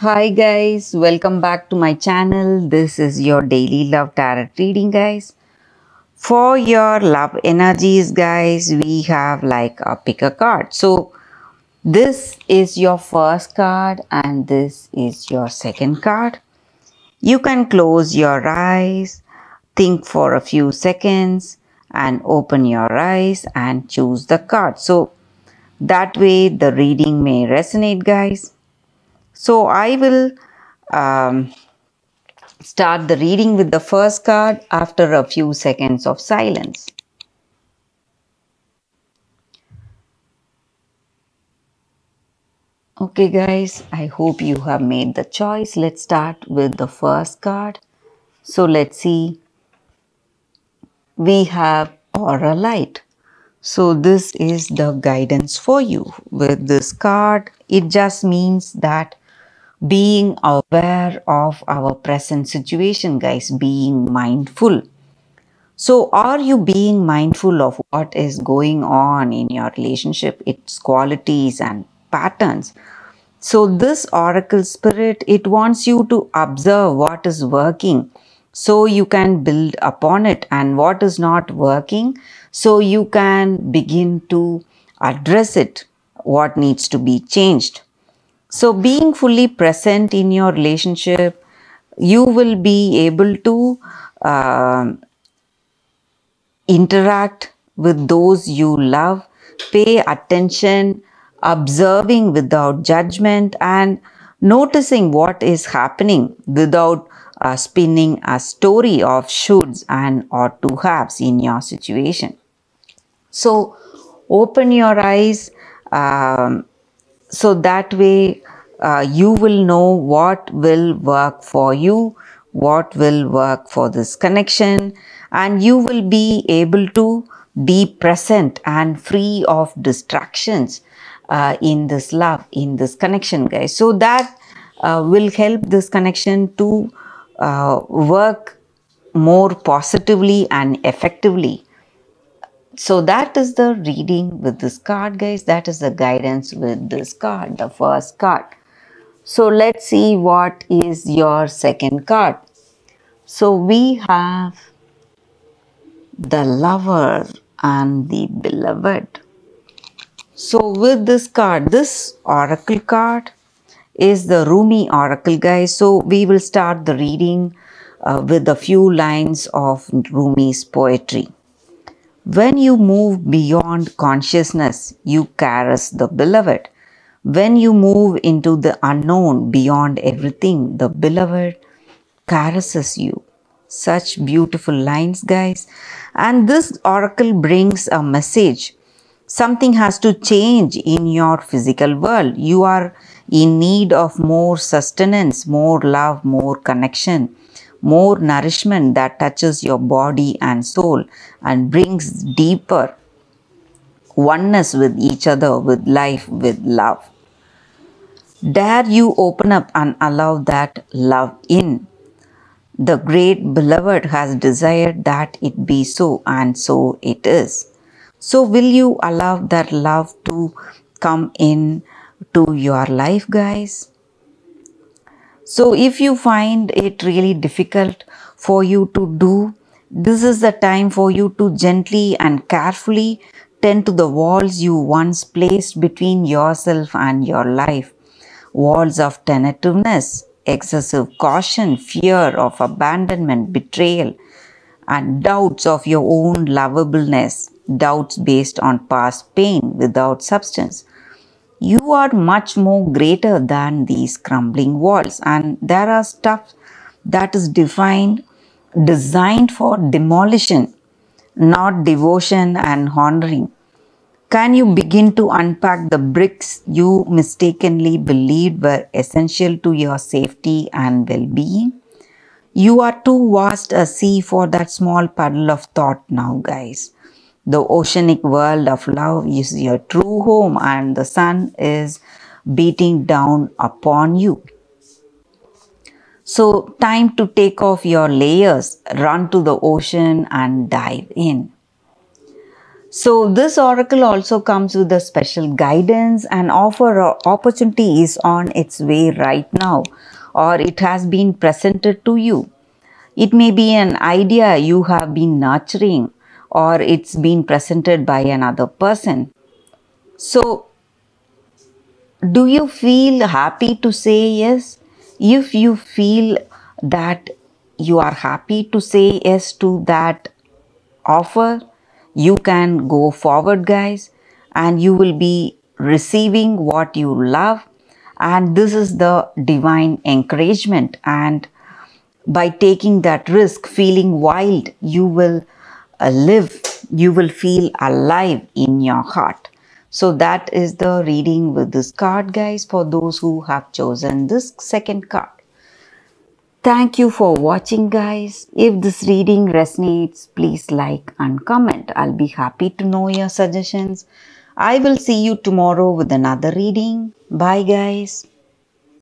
Hi guys, welcome back to my channel. This is your daily love tarot reading guys. For your love energies guys, we have like a pick a card. So this is your first card and this is your second card. You can close your eyes, think for a few seconds and open your eyes and choose the card. So that way the reading may resonate guys. So I will um, start the reading with the first card after a few seconds of silence. Okay guys, I hope you have made the choice. Let's start with the first card. So let's see. We have aura light. So this is the guidance for you with this card. It just means that being aware of our present situation, guys, being mindful. So, are you being mindful of what is going on in your relationship, its qualities and patterns? So, this oracle spirit, it wants you to observe what is working so you can build upon it and what is not working so you can begin to address it, what needs to be changed. So, being fully present in your relationship, you will be able to uh, interact with those you love, pay attention, observing without judgment, and noticing what is happening without uh, spinning a story of shoulds and or to haves in your situation. So, open your eyes. Um, so that way uh, you will know what will work for you what will work for this connection and you will be able to be present and free of distractions uh, in this love in this connection guys so that uh, will help this connection to uh, work more positively and effectively so that is the reading with this card guys that is the guidance with this card the first card so let's see what is your second card so we have the lover and the beloved so with this card this oracle card is the Rumi oracle guys so we will start the reading uh, with a few lines of Rumi's poetry when you move beyond consciousness, you caress the beloved. When you move into the unknown beyond everything, the beloved caresses you. Such beautiful lines, guys. And this oracle brings a message. Something has to change in your physical world. You are in need of more sustenance, more love, more connection more nourishment that touches your body and soul and brings deeper oneness with each other, with life, with love. Dare you open up and allow that love in. The great beloved has desired that it be so, and so it is. So, will you allow that love to come in to your life, guys? So if you find it really difficult for you to do, this is the time for you to gently and carefully tend to the walls you once placed between yourself and your life. Walls of tentativeness, excessive caution, fear of abandonment, betrayal, and doubts of your own lovableness, doubts based on past pain without substance you are much more greater than these crumbling walls and there are stuff that is defined designed for demolition not devotion and honoring can you begin to unpack the bricks you mistakenly believed were essential to your safety and well-being you are too vast a sea for that small puddle of thought now guys the oceanic world of love is your true home and the sun is beating down upon you. So, time to take off your layers, run to the ocean and dive in. So this oracle also comes with a special guidance and offer uh, opportunity is on its way right now or it has been presented to you. It may be an idea you have been nurturing or it's been presented by another person. So, do you feel happy to say yes? If you feel that you are happy to say yes to that offer, you can go forward, guys, and you will be receiving what you love. And this is the divine encouragement. And by taking that risk, feeling wild, you will live, you will feel alive in your heart. So that is the reading with this card guys for those who have chosen this second card. Thank you for watching guys. If this reading resonates, please like and comment. I'll be happy to know your suggestions. I will see you tomorrow with another reading. Bye guys.